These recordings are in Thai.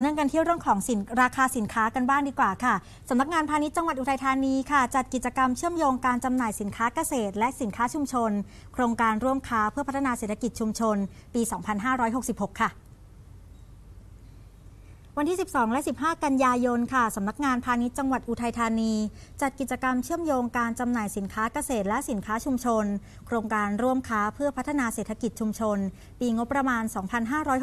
เรื่องกันที่เรื่องของสินราคาสินค้ากันบ้างดีกว่าค่ะ สำนักงานพาณิชย์จังหวัดอุทัยธานีค่ะ จัดกิจกรรมเชื่อมโยงการจำหน่ายสินค้าเกษตร และสินค้าชุมชน โครงการร่วมค้าเพื่อพัฒนาเศรษฐกิจชุมชน ปี 2566 ค่ะวันที่ 12 และ 15 กันยายน ค่ะ สำนักงานพาณิชย์จังหวัดอุทัยธานี จัดกิจกรรมเชื่อมโยงการจำหน่ายสินค้าเกษตรและสินค้าชุมชน โครงการร่วมค้าเพื่อพัฒนาเศรษฐกิจชุมชน ปีงบประมาณ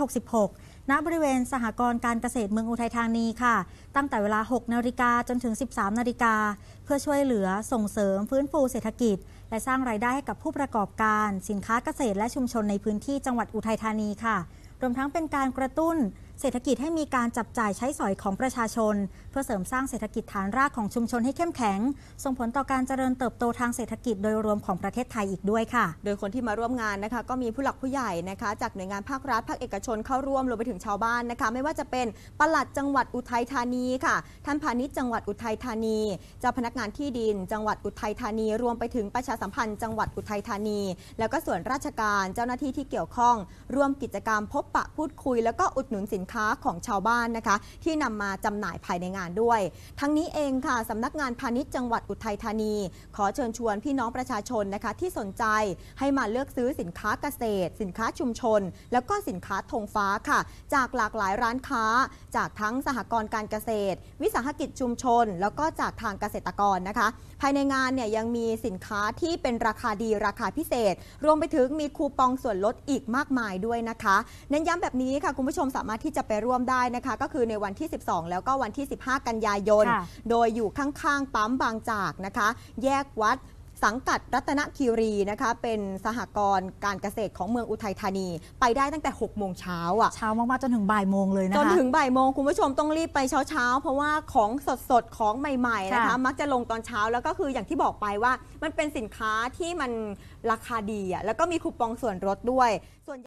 2566 ณ บริเวณสหกรณ์การเกษตรเมืองอุทัยธานีค่ะ ตั้งแต่เวลา 6 นาฬิกาจนถึง 13 นาฬิกา เพื่อช่วยเหลือส่งเสริมฟื้นฟูเศรษฐกิจ และสร้างรายได้ให้กับผู้ประกอบการสินค้าเกษตรและชุมชนในพื้นที่จังหวัดอุทัยธานี ค่ะ รวมทั้งเป็นการกระตุ้นเศรษฐกิจให้มีการจับจ่ายใช้สอยของประชาชน เพื่อเสริมสร้างเศรษฐกิจฐานรากของชุมชนให้เข้มแข็ง ส่งผลต่อการเจริญเติบโตทางเศรษฐกิจโดยรวมของประเทศไทยอีกด้วยค่ะ โดยคนที่มาร่วมงานนะคะก็มีผู้หลักผู้ใหญ่นะคะจากหน่วยงานภาครัฐภาคเอกชนเข้าร่วมรวมไปถึงชาวบ้านนะคะไม่ว่าจะเป็นปลัดจังหวัดอุทัยธานีค่ะ ท่านพาณิชย์จังหวัดอุทัยธานีเจ้าพนักงานที่ดิน จังหวัดอุทัยธานี รวมไปถึงประชาสัมพันธ์จังหวัดอุทัยธานี แล้วก็ส่วนราชการเจ้าหน้าที่ที่เกี่ยวข้องร่วมกิจกรรมพบปะพูดคุยแล้วก็อุดหนุนสินค้าของชาวบ้านนะคะที่นำมาจำหน่ายภายในงานด้วย ทั้งนี้เองค่ะสำนักงานพาณิชย์จังหวัดอุทัยธานี ขอเชิญชวนพี่น้องประชาชนนะคะที่สนใจให้มาเลือกซื้อสินค้าเกษตร สินค้าชุมชน แล้วก็สินค้าธงฟ้าค่ะ จากหลากหลายร้านค้าจากทั้งสหกรณ์การเกษตร วิสาหกิจชุมชน แล้วก็จากทางเกษตรกรนะคะ ภายในงานเนี่ยยังมีสินค้าที่เป็นราคาดีราคาพิเศษ รวมไปถึงมีคูปองส่วนลดอีกมากมายด้วยนะคะ เน้นย้ำแบบนี้ค่ะคุณผู้ชมสามารถที่จะไปร่วมได้นะคะก็คือในวันที่ 12 แล้วก็วันที่ 15 กันยายน โดยอยู่ข้างๆปั๊มบางจากนะคะแยกวัดสังกัดรัตนคีรีนะคะเป็นสหกรณ์การเกษตรของเมืองอุทัยธานี ไปได้ตั้งแต่ 6 โมงเช้าอ่ะเช้ามากๆ จนถึงบ่ายโมงเลยนะคะจนถึงบ่ายโมงคุณผู้ชมต้องรีบไปเช้าๆ เพราะว่าของสดๆ ของใหม่ๆนะคะมักจะลงตอนเช้าแล้วก็คืออย่างที่บอกไปว่ามันเป็นสินค้าที่มันราคาดีอ่ะแล้วก็มีคูปองส่วนลดด้วยส่วน